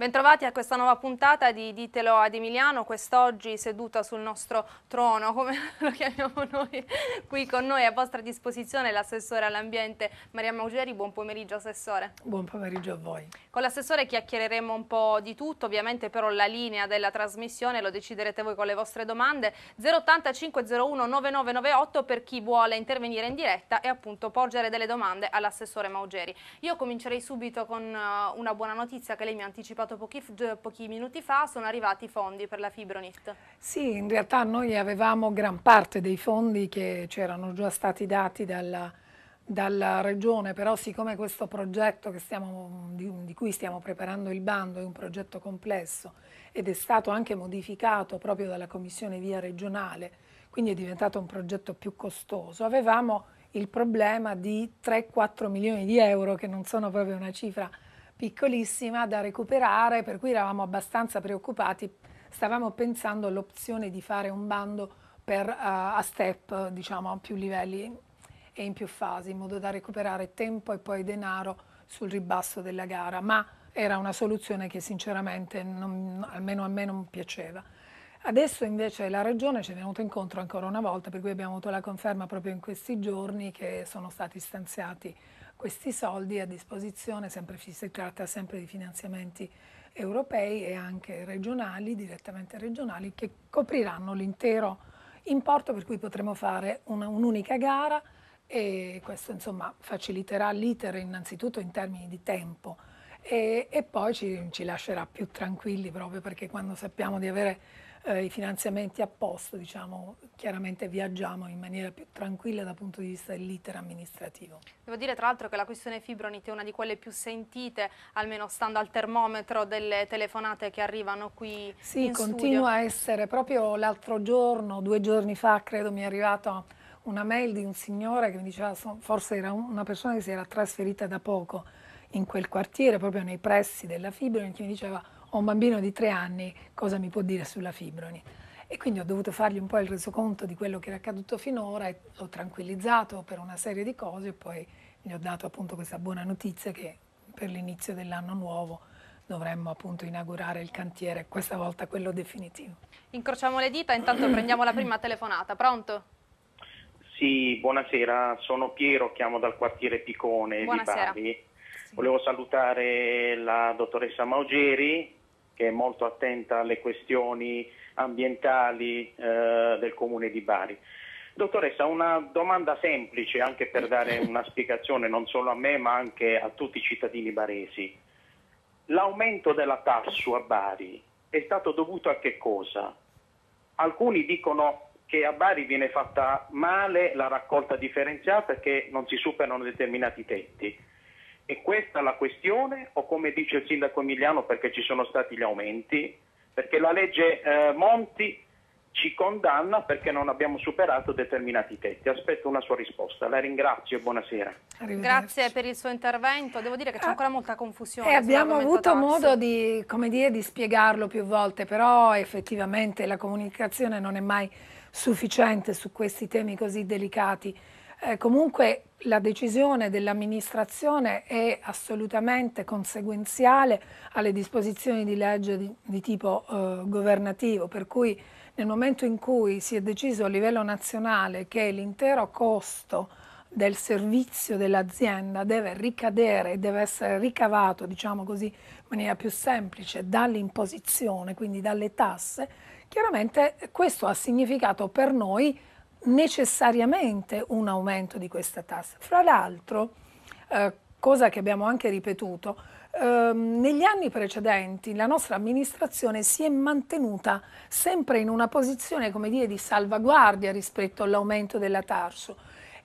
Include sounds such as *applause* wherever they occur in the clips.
Bentrovati a questa nuova puntata di Ditelo ad Emiliano, quest'oggi seduta sul nostro trono, come *laughs* lo chiamiamo noi, qui con noi a vostra disposizione l'assessore all'ambiente Maria Maugeri, buon pomeriggio assessore. Buon pomeriggio a voi. Con l'assessore chiacchiereremo un po' di tutto, ovviamente però la linea della trasmissione lo deciderete voi con le vostre domande, 085 01 9998 per chi vuole intervenire in diretta e appunto porgere delle domande all'assessore Maugeri. Io comincerei subito con eh, una buona notizia che lei mi ha anticipato annunciato pochi, pochi, minuti fa, sono arrivati i fondi per la Fibronit. Sì, in realtà noi avevamo gran parte dei fondi che c'erano già stati dati dalla, dalla, Regione, però siccome questo progetto stiamo, di, di cui stiamo preparando il bando è un progetto complesso ed è stato anche modificato proprio dalla Commissione Via Regionale, quindi è diventato un progetto più costoso, avevamo il problema di 3-4 milioni di euro, che non sono proprio una cifra piccolissima da recuperare, per cui eravamo abbastanza preoccupati, stavamo pensando all'opzione di fare un bando per, uh, a step, diciamo, a più livelli e in più fasi, in modo da recuperare tempo e poi denaro sul ribasso della gara, ma era una soluzione che sinceramente non, almeno a me non piaceva. Adesso invece la Regione ci è venuta incontro ancora una volta, per cui abbiamo avuto la conferma proprio in questi giorni che sono stati stanziati questi soldi a disposizione, sempre, si tratta sempre di finanziamenti europei e anche regionali, direttamente regionali, che copriranno l'intero importo per cui potremo fare un'unica gara e questo insomma faciliterà l'iter innanzitutto in termini di tempo e, e poi ci, ci lascerà più tranquilli proprio perché quando sappiamo di avere eh, i finanziamenti a posto, diciamo, chiaramente viaggiamo in maniera più tranquilla dal punto di vista dell'iter amministrativo. Devo dire tra l'altro che la questione fibronite è una di quelle più sentite, almeno stando al termometro delle telefonate che arrivano qui sì, in studio. Sì, continua a essere, proprio l'altro giorno, due giorni fa credo mi è arrivata una mail di un signore che mi diceva, forse era una persona che si era trasferita da poco in quel quartiere, proprio nei pressi della fibronite, che mi diceva ho un bambino di tre anni, cosa mi può dire sulla fibroni? E quindi ho dovuto fargli un po' il resoconto di quello che era accaduto finora, e l'ho tranquillizzato per una serie di cose e poi gli ho dato appunto questa buona notizia che per l'inizio dell'anno nuovo dovremmo appunto inaugurare il cantiere, questa volta quello definitivo. Incrociamo le dita, intanto prendiamo la prima telefonata. Pronto? Sì, buonasera, sono Piero, chiamo dal quartiere Picone buonasera. di Bari. Sì. Volevo salutare la dottoressa Maugeri che è molto attenta alle questioni ambientali eh, del comune di Bari. Dottoressa, una domanda semplice anche per dare una spiegazione non solo a me ma anche a tutti i cittadini baresi. L'aumento della tassu a Bari è stato dovuto a che cosa? Alcuni dicono che a Bari viene fatta male la raccolta differenziata e che non si superano determinati tetti. È questa la questione o come dice il sindaco Emiliano perché ci sono stati gli aumenti? Perché la legge eh, Monti ci condanna perché non abbiamo superato determinati tetti. Aspetto una sua risposta. La ringrazio e buonasera. Grazie per il suo intervento. Devo dire che c'è ah, ancora molta confusione. Eh, abbiamo avuto tax. modo di, dire, di spiegarlo più volte, però effettivamente la comunicazione non è mai sufficiente su questi temi così delicati. Eh, comunque la decisione dell'amministrazione è assolutamente conseguenziale alle disposizioni di legge di, di tipo eh, governativo, per cui nel momento in cui si è deciso a livello nazionale che l'intero costo del servizio dell'azienda deve ricadere, e deve essere ricavato, diciamo così, in maniera più semplice dall'imposizione, quindi dalle tasse, chiaramente questo ha significato per noi necessariamente un aumento di questa tassa. Fra l'altro, eh, cosa che abbiamo anche ripetuto, ehm, negli anni precedenti la nostra amministrazione si è mantenuta sempre in una posizione dire, di salvaguardia rispetto all'aumento della TARSU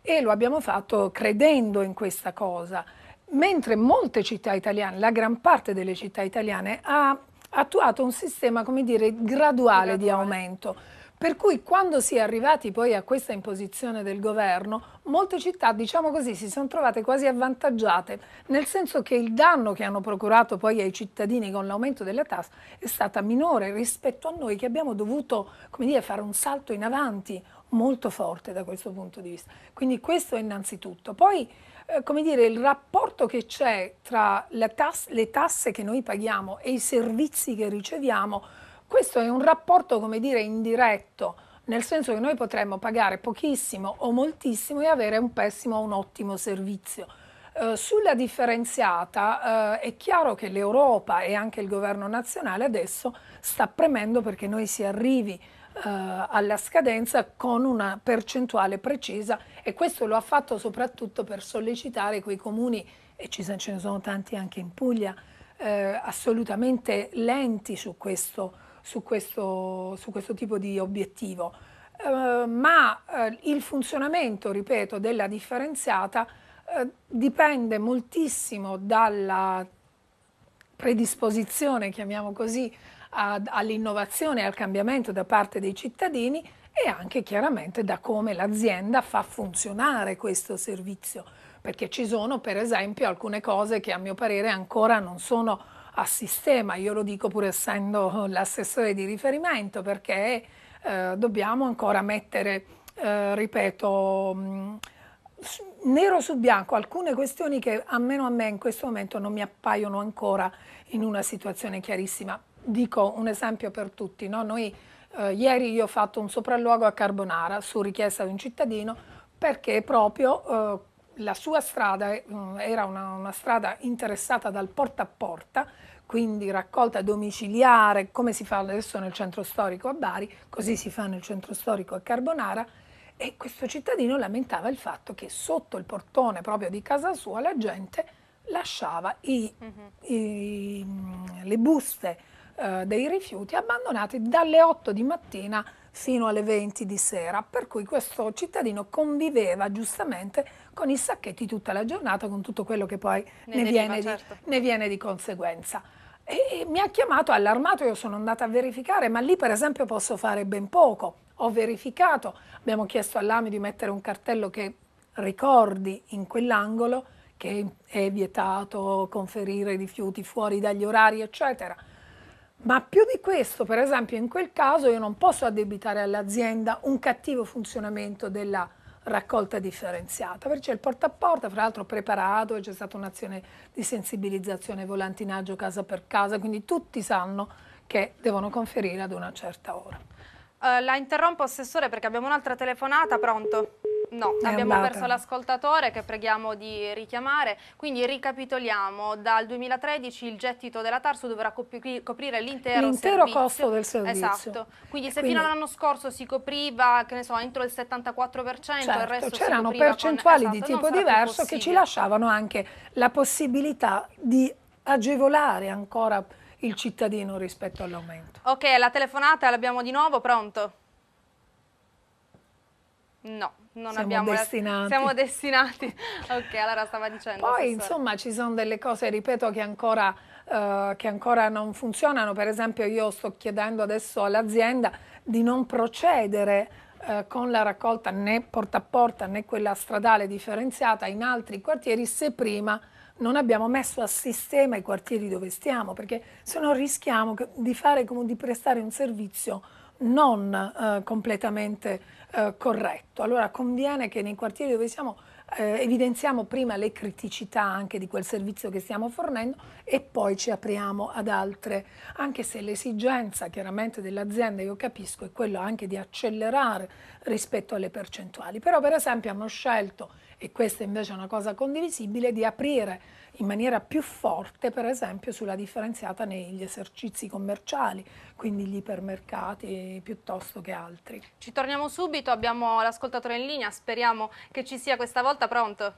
e lo abbiamo fatto credendo in questa cosa, mentre molte città italiane, la gran parte delle città italiane ha attuato un sistema dire, graduale, graduale di aumento per cui quando si è arrivati poi a questa imposizione del governo, molte città, diciamo così, si sono trovate quasi avvantaggiate, nel senso che il danno che hanno procurato poi ai cittadini con l'aumento della tassa è stata minore rispetto a noi che abbiamo dovuto, come dire, fare un salto in avanti molto forte da questo punto di vista. Quindi questo innanzitutto. Poi, eh, come dire, il rapporto che c'è tra tas le tasse che noi paghiamo e i servizi che riceviamo questo è un rapporto, come dire, indiretto, nel senso che noi potremmo pagare pochissimo o moltissimo e avere un pessimo o un ottimo servizio. Eh, sulla differenziata eh, è chiaro che l'Europa e anche il governo nazionale adesso sta premendo perché noi si arrivi eh, alla scadenza con una percentuale precisa e questo lo ha fatto soprattutto per sollecitare quei comuni, e ce ne sono tanti anche in Puglia, eh, assolutamente lenti su questo su questo, su questo tipo di obiettivo. Eh, ma eh, il funzionamento, ripeto, della differenziata eh, dipende moltissimo dalla predisposizione, chiamiamo così, all'innovazione e al cambiamento da parte dei cittadini e anche chiaramente da come l'azienda fa funzionare questo servizio, perché ci sono per esempio alcune cose che a mio parere ancora non sono a sistema, io lo dico pur essendo l'assessore di riferimento perché eh, dobbiamo ancora mettere, eh, ripeto, mh, mm, nero su bianco alcune questioni che almeno a me in questo momento non mi appaiono ancora in una situazione chiarissima. Dico un esempio per tutti, no? Noi, eh, ieri io ho fatto un sopralluogo a Carbonara su richiesta di un cittadino perché proprio eh, la sua strada eh, era una, una, strada interessata dal porta a porta, quindi raccolta domiciliare, come si fa adesso nel centro storico a Bari, così si fa nel centro storico a Carbonara. E questo cittadino lamentava il fatto che sotto il portone proprio di casa sua la gente lasciava i, mm -hmm. i, le buste eh, dei rifiuti abbandonate dalle 8 di mattina fino alle 20 di sera, per cui questo cittadino conviveva giustamente con i sacchetti tutta la giornata, con tutto quello che poi ne, ne, deriva, viene, certo. di, ne viene di conseguenza. E, mi ha chiamato allarmato, io sono andata a verificare, ma lì per esempio posso fare ben poco. Ho verificato, abbiamo chiesto all'AMI di mettere un cartello che ricordi in quell'angolo che è vietato conferire rifiuti fuori dagli orari, eccetera. Ma più di questo, per esempio, in quel caso io non posso addebitare all'azienda un cattivo funzionamento della raccolta differenziata, perché c'è il porta a porta, fra l'altro preparato, c'è stata un'azione di sensibilizzazione, volantinaggio casa per casa, quindi tutti sanno che devono conferire ad una certa ora. Uh, la interrompo, assessore, perché abbiamo un'altra telefonata, pronto? No, è abbiamo andata. perso l'ascoltatore che preghiamo di richiamare, quindi ricapitoliamo, dal 2013 il gettito della Tarso dovrà coprire l'intero servizio. L'intero costo del servizio. Esatto, quindi se quindi, fino all'anno scorso si copriva, che ne so, entro il 74%, certo, il resto c'erano percentuali con, esatto, di tipo diverso che ci lasciavano anche la possibilità di agevolare ancora il cittadino rispetto all'aumento. Ok, la telefonata l'abbiamo di nuovo, pronto? No, non siamo abbiamo destinati. La, siamo destinati. *laughs* ok, allora stava dicendo. Poi insomma ci sono delle cose, ripeto, che ancora, eh, che ancora non funzionano. Per esempio io sto chiedendo adesso all'azienda di non procedere eh, con la raccolta né porta a porta né quella stradale differenziata in altri quartieri se prima non abbiamo messo a sistema i quartieri dove stiamo, perché se no rischiamo di, fare, di prestare un servizio non eh, completamente eh, corretto. Allora conviene che nei quartieri dove siamo eh, evidenziamo prima le criticità anche di quel servizio che stiamo fornendo e poi ci apriamo ad altre, anche se l'esigenza chiaramente dell'azienda, io capisco, è quella anche di accelerare rispetto alle percentuali. Però per esempio hanno scelto, e questa invece è una cosa condivisibile, di aprire in maniera più forte per esempio sulla differenziata negli esercizi commerciali, quindi gli ipermercati piuttosto che altri. Ci torniamo subito, abbiamo l'ascoltatore in linea, speriamo che ci sia questa volta pronto.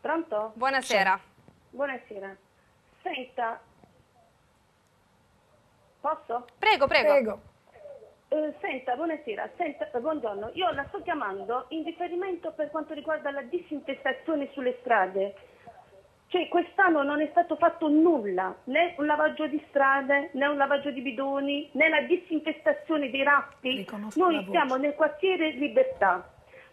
Pronto? Buonasera. Sì. Buonasera. Senta, posso? Prego, prego. prego. Eh, senta, buonasera, senta, eh, buongiorno. Io la sto chiamando in riferimento per quanto riguarda la disinfestazione sulle strade. Cioè quest'anno non è stato fatto nulla, né un lavaggio di strade, né un lavaggio di bidoni, né la disinfestazione dei ratti. Noi siamo nel quartiere Libertà.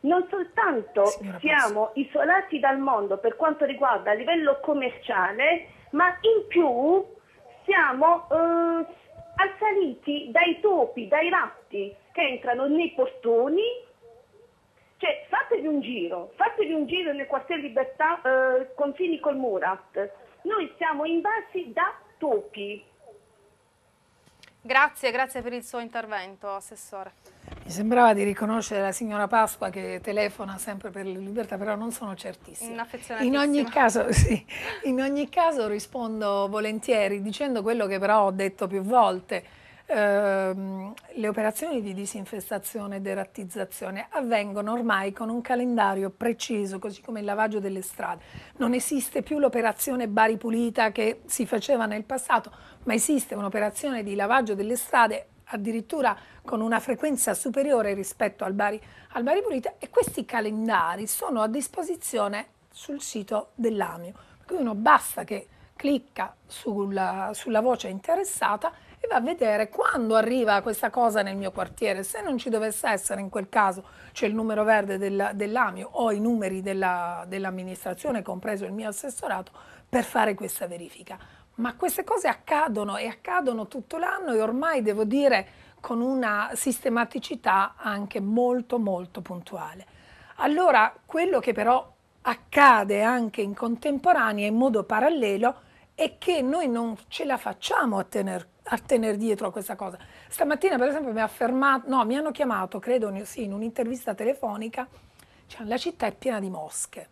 Non soltanto Signora siamo Pazzo. isolati dal mondo per quanto riguarda a livello commerciale, ma in più siamo eh, assaliti dai topi, dai ratti che entrano nei portoni cioè, fatevi un giro, fatevi un giro nel quartiere Libertà, eh, confini col Murat. Noi siamo invasi da topi. Grazie, grazie per il suo intervento, Assessore. Mi sembrava di riconoscere la signora Pasqua che telefona sempre per la libertà, però non sono certissima. In ogni, caso, *laughs* sì, in ogni caso rispondo volentieri dicendo quello che però ho detto più volte ehm, le operazioni di disinfestazione e derattizzazione avvengono ormai con un calendario preciso, così come il lavaggio delle strade. Non esiste più l'operazione Bari Pulita che si faceva nel passato, ma esiste un'operazione di lavaggio delle strade addirittura con una frequenza superiore rispetto al Bari, al Bari Pulita e questi calendari sono a disposizione sul sito dell'AMIO. Quindi uno basta che clicca sulla, sulla voce interessata va a vedere quando arriva questa cosa nel mio quartiere. Se non ci dovesse essere in quel caso, c'è il numero verde della, dell'AMIO o i numeri della, dell'amministrazione, compreso il mio assessorato, per fare questa verifica. Ma queste cose accadono e accadono tutto l'anno e ormai devo dire con una sistematicità anche molto molto puntuale. Allora, quello che però accade anche in contemporanea in modo parallelo è che noi non ce la facciamo a tener a tenere dietro a questa cosa. Stamattina, per esempio, mi, affermato, no, mi hanno chiamato, credo sì, in un'intervista telefonica, cioè, la città è piena di mosche.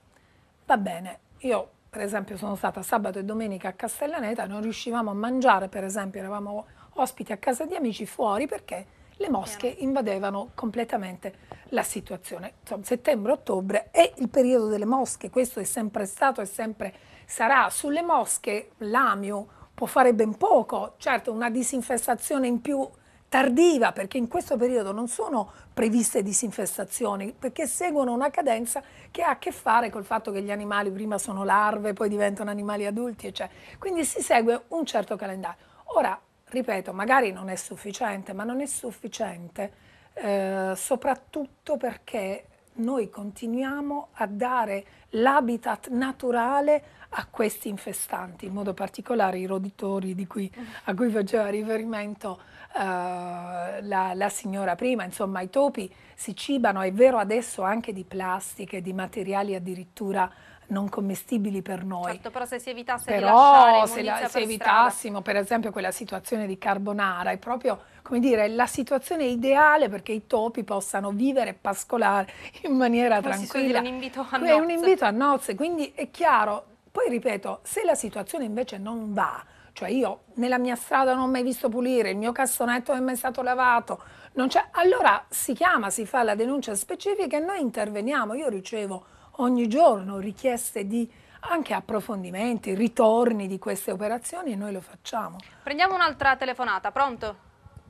Va bene, io per esempio sono stata sabato e domenica a Castellaneta, non riuscivamo a mangiare, per esempio, eravamo ospiti a casa di amici fuori perché le mosche invadevano completamente la situazione. Insomma, settembre-ottobre è il periodo delle mosche, questo è sempre stato e sempre sarà. Sulle mosche l'AMIU può fare ben poco, certo una disinfestazione in più tardiva perché in questo periodo non sono previste disinfestazioni perché seguono una cadenza che ha a che fare col fatto che gli animali prima sono larve, poi diventano animali adulti, eccetera. Cioè, quindi si segue un certo calendario. Ora, ripeto, magari non è sufficiente, ma non è sufficiente eh, soprattutto perché noi continuiamo a dare l'habitat naturale a questi infestanti, in modo particolare i roditori cui, a cui faceva riferimento uh, la, la, signora prima, insomma i topi si cibano, è vero adesso anche di plastiche, di materiali addirittura non commestibili per noi. Certo, però se si evitasse però, se, la, per se evitassimo per esempio quella situazione di carbonara, è proprio come dire, la situazione ideale perché i topi possano vivere e pascolare in maniera come tranquilla. È un invito a nozze. Cioè, è un invito a nozze, quindi è chiaro. Poi ripeto, se la situazione invece non va, cioè io nella mia strada non ho mai visto pulire, il mio cassonetto non è mai stato lavato, allora si chiama, si fa la denuncia specifica e noi interveniamo. Io ricevo ogni giorno richieste di anche approfondimenti, ritorni di queste operazioni e noi lo facciamo. Prendiamo un'altra telefonata, pronto?